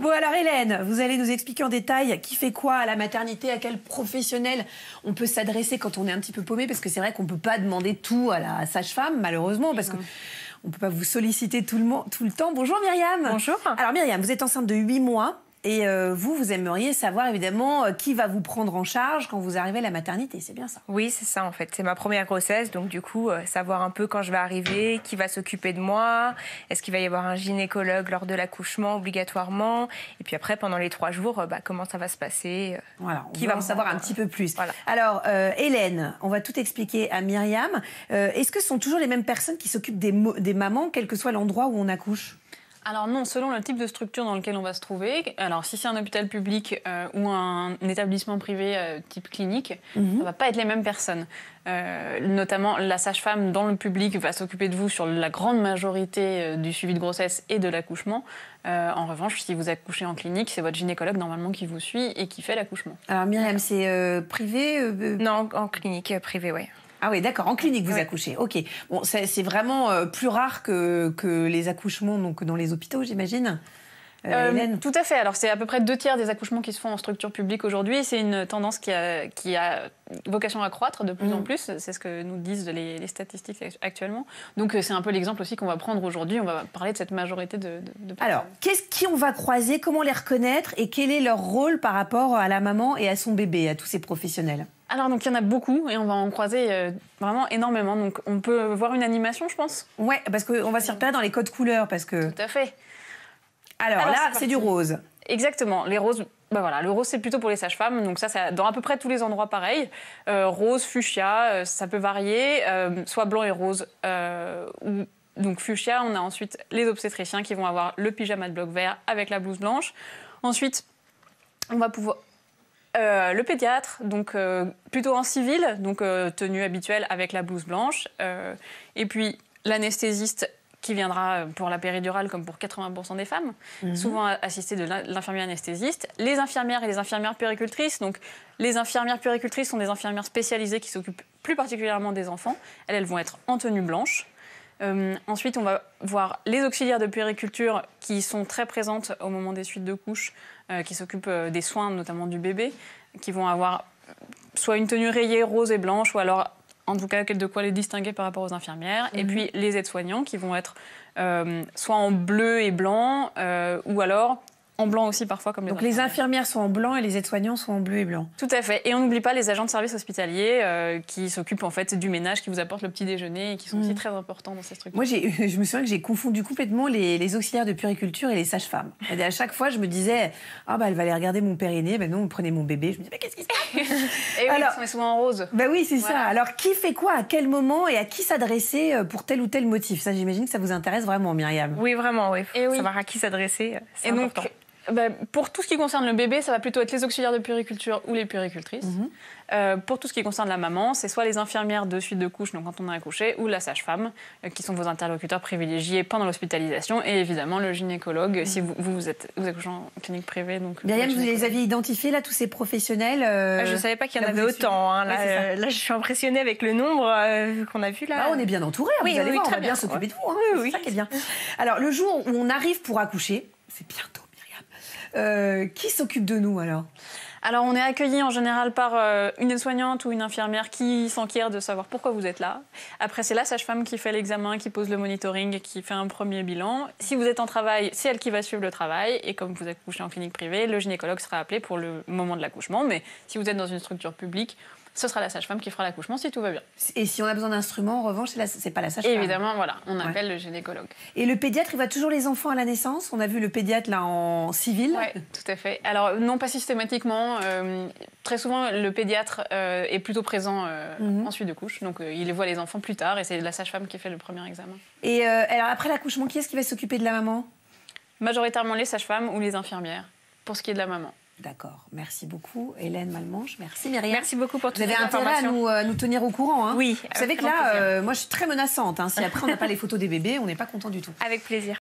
Bon alors Hélène, vous allez nous expliquer en détail qui fait quoi à la maternité, à quel professionnel on peut s'adresser quand on est un petit peu paumé, parce que c'est vrai qu'on ne peut pas demander tout à la sage-femme, malheureusement, parce qu'on ne peut pas vous solliciter tout le, tout le temps. Bonjour Myriam. Bonjour. Alors Myriam, vous êtes enceinte de 8 mois. Et euh, vous, vous aimeriez savoir évidemment euh, qui va vous prendre en charge quand vous arrivez à la maternité, c'est bien ça Oui, c'est ça en fait. C'est ma première grossesse, donc du coup, euh, savoir un peu quand je vais arriver, qui va s'occuper de moi, est-ce qu'il va y avoir un gynécologue lors de l'accouchement obligatoirement, et puis après, pendant les trois jours, bah, comment ça va se passer Voilà, qui va en savoir un petit peu plus. Alors, Hélène, on va tout expliquer à Myriam. est-ce que ce sont toujours les mêmes personnes qui s'occupent des mamans, quel que soit l'endroit où on accouche alors non, selon le type de structure dans lequel on va se trouver. Alors si c'est un hôpital public euh, ou un établissement privé euh, type clinique, mhm. va pas être les mêmes personnes. Euh, notamment la sage-femme dans le public va s'occuper de vous sur la grande majorité du suivi de grossesse et de l'accouchement. en revanche, si vous accouchez en clinique, c'est votre gynécologue normalement qui vous suit et qui fait l'accouchement. Alors Myriam, c'est privé Non, en clinique privée, oui. Ah oui, d'accord, en clinique vous accouchez. Ok. Bon, c'est vraiment euh, plus rare que, que les accouchements donc, dans les hôpitaux, j'imagine euh, euh, tout à fait. Alors, c'est à peu près deux tiers des accouchements qui se font en structure publique aujourd'hui. C'est une tendance qui a, vocation à croître de plus en mm. plus. C'est ce que nous disent les, statistiques actuellement. Donc, euh, c'est un peu l'exemple aussi qu'on va prendre aujourd'hui. On va parler de cette majorité de, de, personnes. Alors, qu'est-ce qui on va croiser Comment les reconnaître Et quel est leur rôle par rapport à la maman et à son bébé, à tous ces professionnels alors, donc, il y en a beaucoup et on va en croiser vraiment énormément. Donc, on peut voir une animation, je pense. Ouais, parce qu'on va s'y repérer dans les codes couleurs. Parce que... Tout à fait. Alors, là, c'est du rose. Exactement, les roses ben voilà, le rose c'est plutôt pour les sages-femmes, donc ça, ça dans à peu près tous les endroits pareil. Euh, rose, fuchsia, euh, ça peut varier, euh, soit blanc et rose. Ou, donc fuchsia, on a ensuite les obstétriciens qui vont avoir le pyjama de bloc vert avec la blouse blanche. Ensuite, on va pouvoir le pédiatre, donc plutôt en civil, donc tenue habituelle avec la blouse blanche. et puis l'anesthésiste qui viendra euh, pour la péridurale comme pour 80% des femmes, mhm. souvent assistée de l'infirmière anesthésiste. Les infirmières et les infirmières péricultrices, donc les infirmières péricultrices sont des infirmières spécialisées qui s'occupent plus particulièrement des enfants. Elles, elles vont être en tenue blanche. Euh, ensuite, on va voir les auxiliaires de périculture qui sont très présentes au moment des suites de couches, euh, qui s'occupent des soins, notamment du bébé, qui vont avoir soit une tenue rayée rose et blanche, ou alors en tout cas de quoi les distinguer par rapport aux infirmières, et mhm. puis les aides-soignants qui vont être euh, soit en bleu et blanc, euh, ou alors en blanc aussi parfois comme les Donc les infirmières sont en blanc et les aides-soignants sont en bleu et blanc. Tout à fait. Et on n'oublie pas les agents de service hospitalier euh, qui s'occupent en fait du ménage, qui vous apportent le petit déjeuner et qui sont aussi mm. très importants dans ces trucs Moi, je me souviens que j'ai confondu complètement les, auxiliaires de puriculture et les sages-femmes. Et à chaque fois, je me disais ah bah elle va aller regarder mon périnée, ben non, prenez mon bébé. Je me disais mais qu'est-ce qui se passe Et oui, ils sont souvent en rose. Bah oui, c'est ça. Alors qui fait quoi à quel moment et à qui s'adresser euh, pour tel ou tel motif Ça, j'imagine que ça vous intéresse vraiment, Myriam. Oui, vraiment, oui. Et Savoir à qui s'adresser. Euh, et important. Bah, pour tout ce qui concerne le bébé, ça va plutôt être les auxiliaires de puériculture ou les puéricultrices. Mhm. Euh, pour tout ce qui concerne la maman, c'est soit les infirmières de suite de couche, donc quand on a accouché, ou la sage-femme, euh, qui sont vos interlocuteurs privilégiés pendant l'hospitalisation, et évidemment le gynécologue, mhm. si vous, vous, êtes accouchez en clinique privée. Donc je vous les aviez identifiés, là, tous ces professionnels euh, ah, Je ne savais pas qu'il y en avait autant. Hein. là, je suis impressionnée avec le nombre qu'on a vu là. Ah, on est bien entourés, hein, oui, vous allez voir, on va bien s'occuper de vous. Hein, oui, oui. Ça qui est bien. Alors, le jour où on arrive pour accoucher, c'est bientôt euh, qui s'occupe de nous alors alors, on est accueilli en général par euh, une soignante ou une infirmière qui s'enquiert de savoir pourquoi vous êtes là. Après, c'est la sage-femme qui fait l'examen, qui pose le monitoring, qui fait un premier bilan. Si vous êtes en travail, c'est elle qui va suivre le travail. Et comme vous accouchez en clinique privée, le gynécologue sera appelé pour le moment de l'accouchement. Mais si vous êtes dans une structure publique, ce sera la sage-femme qui fera l'accouchement si tout va bien. Et si on a besoin d'instruments, en revanche, c'est pas la sage-femme. Évidemment, voilà, on appelle le gynécologue. Et le pédiatre, il voit toujours les enfants à la naissance On a vu le pédiatre là en civil. Oui, tout à fait. Alors, non pas systématiquement. Euh, très souvent, le pédiatre euh, est plutôt présent euh, mhm. ensuite en de couche. Donc, il voit les enfants plus tard et c'est la sage-femme qui fait le premier examen. Et alors, après l'accouchement, qui est-ce qui va s'occuper de la maman Majoritairement les sages-femmes ou les infirmières, pour ce qui est de la maman. D'accord. Merci beaucoup, Hélène Malmange, Merci, Myriam. Merci beaucoup pour toutes Vous avez intérêt à euh, nous, tenir au courant. Hein. Oui. Vous savez que là, euh, moi, je suis très menaçante. Hein. Si après, on n'a pas les photos des bébés, on n'est pas content du tout. Avec plaisir.